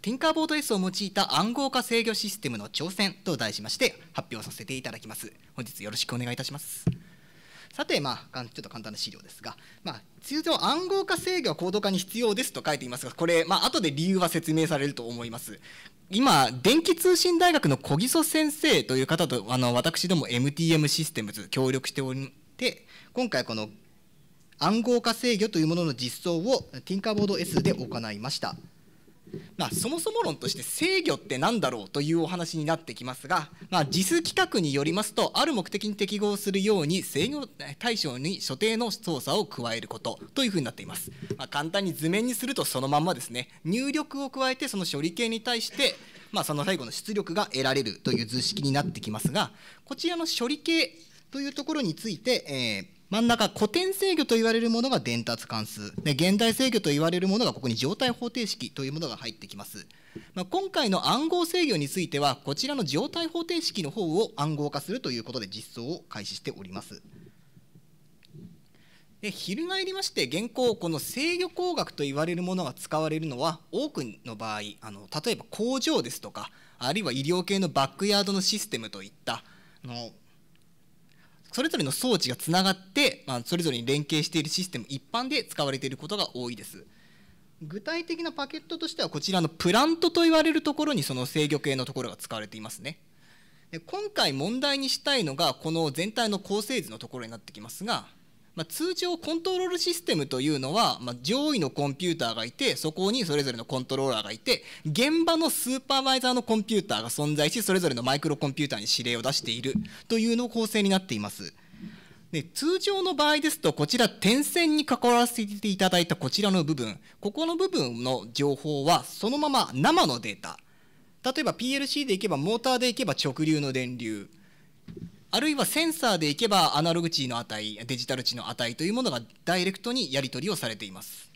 ティンカーボード S を用いた暗号化制御システムの挑戦と題しまして発表させていただきます。本日よろしくお願いいたします。さて、まあ、ちょっと簡単な資料ですが、まあ、通常暗号化制御は高度化に必要ですと書いていますが、これ、まあ、後で理由は説明されると思います。今、電気通信大学の小木曽先生という方と、あの、私ども MTM システムズ協力しておりて、今回この暗号化制御というものの実装をティンカーボード S で行いました。まあ、そもそも論として制御って何だろうというお話になってきますが、まあ、s 規格によりますとある目的に適合するように制御対象に所定の操作を加えることというふうになっています、まあ、簡単に図面にするとそのまんまですね入力を加えてその処理系に対して、まあ、その最後の出力が得られるという図式になってきますがこちらの処理系というところについて、えー真ん中古典制御と言われるものが伝達関数で現代制御と言われるものがここに状態方程式というものが入ってきます、まあ、今回の暗号制御についてはこちらの状態方程式の方を暗号化するということで実装を開始しておりますで翻りまして現行この制御工学と言われるものが使われるのは多くの場合あの例えば工場ですとかあるいは医療系のバックヤードのシステムといったあのそれぞれの装置がつながって、まあ、それぞれに連携しているシステム一般で使われていることが多いです具体的なパケットとしてはこちらのプラントと言われるところにその制御系のところが使われていますねで今回問題にしたいのがこの全体の構成図のところになってきますがまあ、通常コントロールシステムというのは、まあ、上位のコンピューターがいてそこにそれぞれのコントローラーがいて現場のスーパーバイザーのコンピューターが存在しそれぞれのマイクロコンピューターに指令を出しているというの構成になっています。で通常の場合ですとこちら点線に関わらせていただいたこちらの部分ここの部分の情報はそのまま生のデータ例えば PLC でいけばモーターでいけば直流の電流あるいはセンサーでいけばアナログ値の値デジタル値の値というものがダイレクトにやり取りをされています。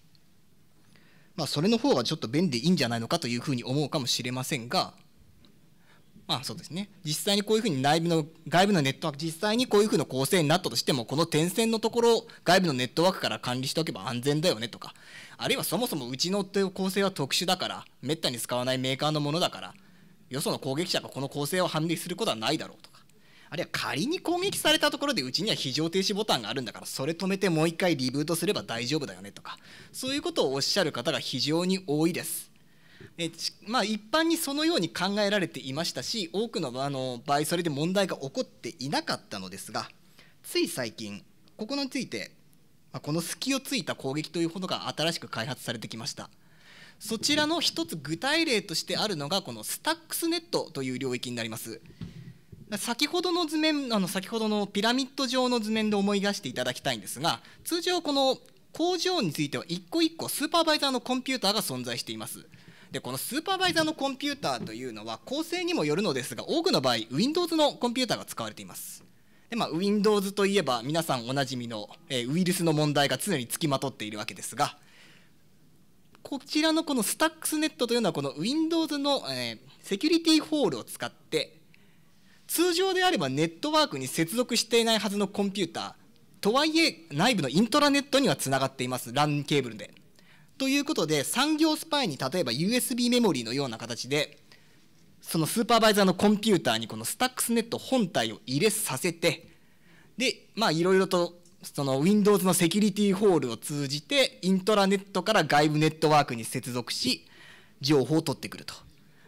まあ、それの方がちょっと便利でいいんじゃないのかというふうに思うかもしれませんが、まあそうですね、実際にこういうふうに内部の外部のネットワーク実際にこういうふうな構成になったとしてもこの点線のところを外部のネットワークから管理しておけば安全だよねとかあるいはそもそもうちの構成は特殊だからめったに使わないメーカーのものだからよその攻撃者がこの構成を判定することはないだろうとあるいは仮に攻撃されたところでうちには非常停止ボタンがあるんだからそれ止めてもう一回リブートすれば大丈夫だよねとかそういうことをおっしゃる方が非常に多いです。えまあ、一般にそのように考えられていましたし多くのあの場合それで問題が起こっていなかったのですがつい最近ここについて、まあ、この隙をついた攻撃というものが新しく開発されてきましたそちらの一つ具体例としてあるのがこのスタックスネットという領域になります先ほどの図面あの先ほどのピラミッド状の図面で思い出していただきたいんですが通常この工場については一個一個スーパーバイザーのコンピューターが存在しています。でこのスーパーバイザーのコンピューターというのは構成にもよるのですが多くの場合 Windows のコンピューターが使われています。でまあ、Windows といえば皆さんおなじみの、えー、ウイルスの問題が常につきまとっているわけですがこちらのこの StacksNet というのはこの Windows の、えー、セキュリティホールを使って通常であればネットワークに接続していないはずのコンピューターとはいえ内部のイントラネットにはつながっています LAN ケーブルで。ということで産業スパイに例えば USB メモリーのような形でそのスーパーバイザーのコンピューターにこのスタックスネット本体を入れさせてでまあいろいろとその Windows のセキュリティホールを通じてイントラネットから外部ネットワークに接続し情報を取ってくると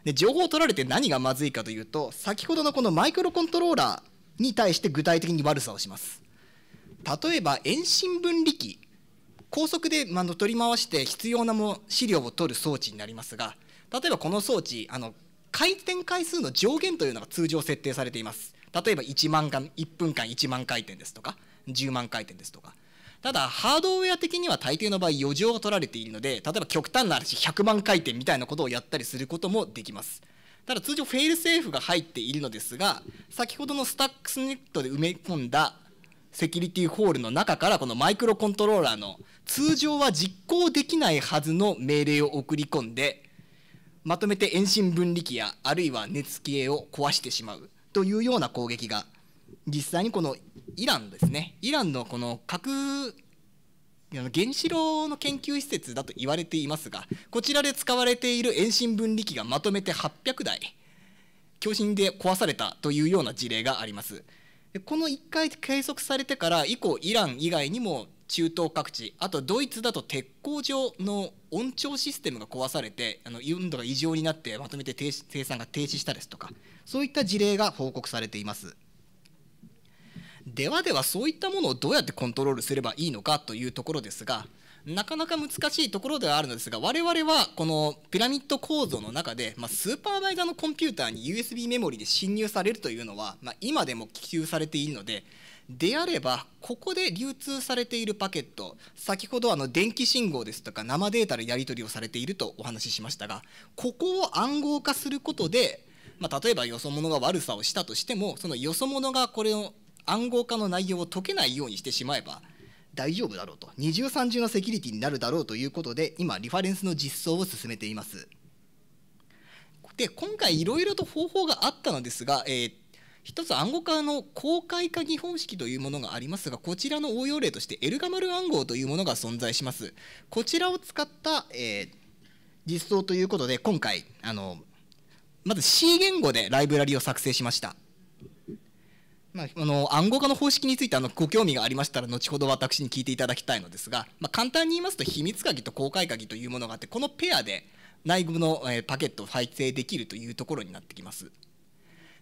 で情報を取られて何がまずいかというと先ほどのこのマイクロコントローラーに対して具体的に悪さをします例えば遠心分離機高速で取り回して必要なも資料を取る装置になりますが例えばこの装置あの回転回数の上限というのが通常設定されています例えば1万回1分間1万回転ですとか10万回転ですとかただ、ハードウェア的には大抵の場合余剰が取られているので、例えば極端な話100万回転みたいなことをやったりすることもできます。ただ通常フェイルセーフが入っているのですが、先ほどのスタックスネットで埋め込んだセキュリティホールの中からこのマイクロコントローラーの通常は実行できないはずの命令を送り込んでまとめて遠心分離機やあるいは熱系を壊してしまうというような攻撃が実際にこのイランですねイランのこの核原子炉の研究施設だと言われていますがこちらで使われている遠心分離機がまとめて800台強震で壊されたというような事例がありますこの1回計測されてから以降イラン以外にも中東各地あとドイツだと鉄工所の温調システムが壊されてあの温度が異常になってまとめて生産が停止したですとかそういった事例が報告されていますではではそういったものをどうやってコントロールすればいいのかというところですがなかなか難しいところではあるのですが我々はこのピラミッド構造の中で、まあ、スーパーバイザーのコンピューターに USB メモリで侵入されるというのは、まあ、今でも希求されているのでであればここで流通されているパケット先ほどあの電気信号ですとか生データでやり取りをされているとお話ししましたがここを暗号化することで、まあ、例えばよそ者が悪さをしたとしてもそのよそ者がこれを暗号化の内容を解けないようにしてしまえば大丈夫だろうと二重三重のセキュリティになるだろうということで今リファレンスの実装を進めています。で今回いろいろと方法があったのですが、えー、一つ暗号化の公開化技本式というものがありますがこちらの応用例としてエルガマル暗号というものが存在しますこちらを使った、えー、実装ということで今回あのまず C 言語でライブラリを作成しましたまあ、あの暗号化の方式についてあのご興味がありましたら後ほど私に聞いていただきたいのですが、まあ、簡単に言いますと秘密鍵と公開鍵というものがあってこのペアで内部の、えー、パケットを再生できるというところになってきます。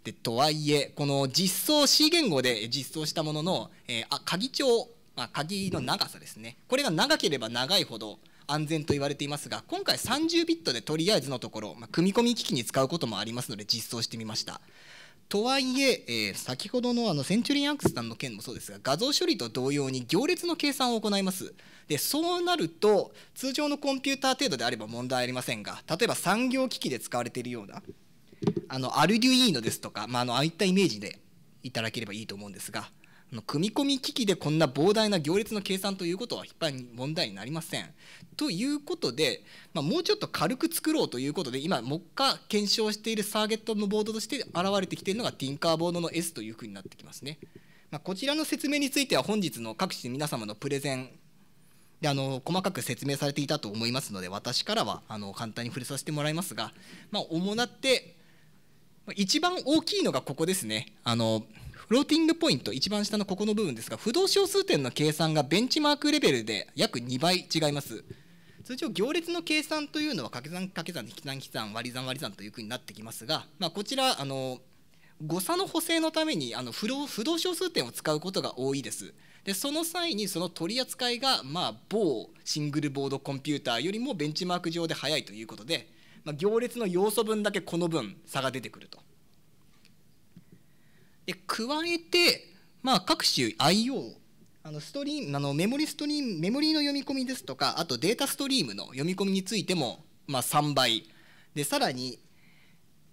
でとはいえこの実装 C 言語で実装したものの、えー、あ鍵帳、まあ、鍵の長さですねこれが長ければ長いほど安全と言われていますが今回30ビットでとりあえずのところ、まあ、組み込み機器に使うこともありますので実装してみましたとはいええー、先ほどのあのセンチュリーアクスさんの件もそうですが画像処理と同様に行列の計算を行いますでそうなると通常のコンピューター程度であれば問題ありませんが例えば産業機器で使われているようなあのアルデュイーノですとか、まあ、あのああいったイメージでいただければいいと思うんですが組み込み機器でこんな膨大な行列の計算ということは一般に問題になりません。ということで、まあ、もうちょっと軽く作ろうということで今目下検証しているターゲットのボードとして現れてきているのがティンカーボードの S というふうになってきますね。まあ、こちらの説明については本日の各地皆様のプレゼンであの細かく説明されていたと思いますので私からはあの簡単に触れさせてもらいますが、まあ、主なって一番大きいのがここですね。あのローティングポイント、一番下のここの部分ですが、不動小数点の計算がベンチマークレベルで約2倍違います。通常行列の計算というのは掛け算掛け算引き算引き算割り算割り算というふうになってきますが、まあ、こちらあの誤差の補正のためにあの不動不動小数点を使うことが多いですでその際にその取り扱いが、まあ、某シングルボードコンピューターよりもベンチマーク上で早いということで、まあ、行列の要素分だけこの分差が出てくると。で加えて、まあ、各種 IO あのストリームあのメモリストリームメモリの読み込みですとかあとデータストリームの読み込みについても、まあ、3倍でさらに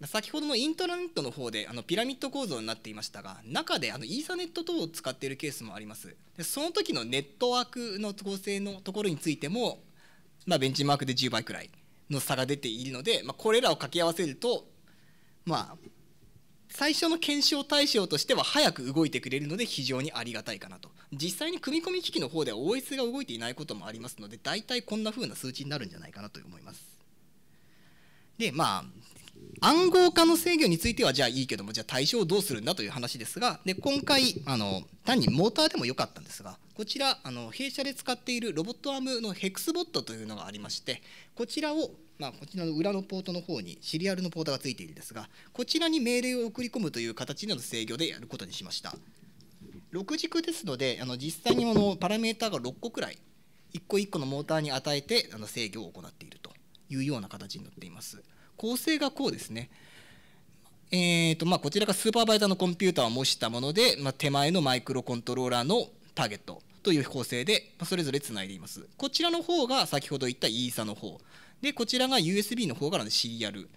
先ほどのイントラネットの方であのピラミッド構造になっていましたが中であのイーサネット等を使っているケースもありますでその時のネットワークの構成のところについても、まあ、ベンチマークで10倍くらいの差が出ているので、まあ、これらを掛け合わせるとまあ最初の検証対象としては早く動いてくれるので非常にありがたいかなと実際に組み込み機器の方では OS が動いていないこともありますので大体こんな風な数値になるんじゃないかなと思いますでまあ暗号化の制御についてはじゃあいいけどもじゃあ対象をどうするんだという話ですがで今回あの単にモーターでもよかったんですがこちらあの弊社で使っているロボットアームのヘクスボットというのがありましてこちらをまあ、こちらの裏のポートの方にシリアルのポートがついているんですがこちらに命令を送り込むという形での制御でやることにしました6軸ですのであの実際にあのパラメーターが6個くらい1個1個のモーターに与えてあの制御を行っているというような形になっています構成がこうですねえーとまあ、こちらがスーパーバイザーのコンピューターを模したもので、まあ、手前のマイクロコントローラーのターゲットという構成で、まあ、それぞれつないでいます。こちらの方が先ほど言ったイーサの方でこちらが USB の方からの CR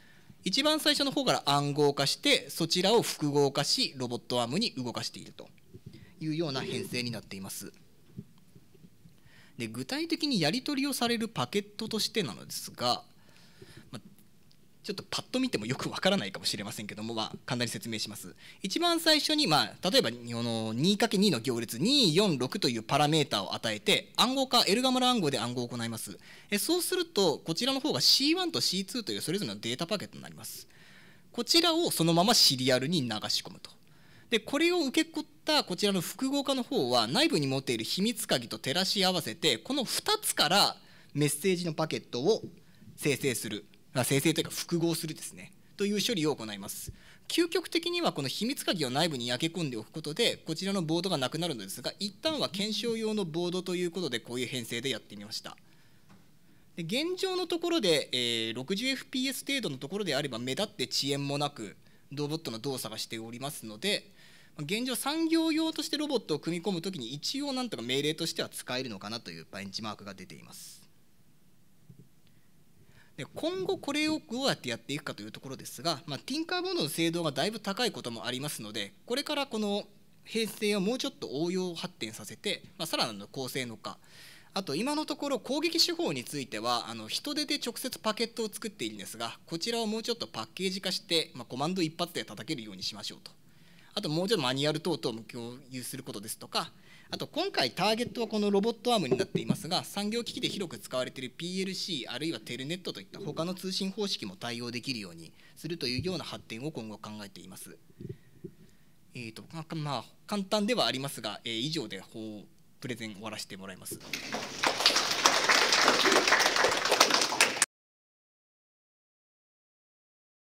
一番最初の方から暗号化してそちらを複合化しロボットアームに動かしているというような編成になっていますで具体的にやり取りをされるパケットとしてなのですがちょっとパッと見てもよくわからないかもしれませんけども、まあ、かなり説明します。一番最初に、まあ、例えば、2×2 の行列、246というパラメータを与えて、暗号化、エルガムラ暗号で暗号を行います。えそうすると、こちらの方が C1 と C2 というそれぞれのデータパケットになります。こちらをそのままシリアルに流し込むと。で、これを受け取ったこちらの複合化の方は、内部に持っている秘密鍵と照らし合わせて、この2つからメッセージのパケットを生成する。生成というか複合するですねという処理を行います究極的にはこの秘密鍵を内部に焼け込んでおくことでこちらのボードがなくなるのですが一旦は検証用のボードということでこういう編成でやってみましたで現状のところで、え 60fps 程度のところであれば目立って遅延もなくロボットの動作がしておりますので現状産業用としてロボットを組み込むときに一応なんとか命令としては使えるのかなというベンチマークが出ていますで今後これをどうやってやっていくかというところですが、まあ、ティンカーボードの精度がだいぶ高いこともありますのでこれからこの平成をもうちょっと応用発展させて、まあ、さらなる高性能化あと今のところ攻撃手法についてはあの人手で直接パケットを作っているんですがこちらをもうちょっとパッケージ化して、まあ、コマンド一発で叩けるようにしましょうとあともうちょっとマニュアル等々を共有することですとかあと今回ターゲットはこのロボットアームになっていますが産業機器で広く使われている PLC あるいはテルネットといった他の通信方式も対応できるようにするというような発展を今後考えています。えーとまあ、簡単ではありますが、えー、以上でプレゼン終わらせてもらいます。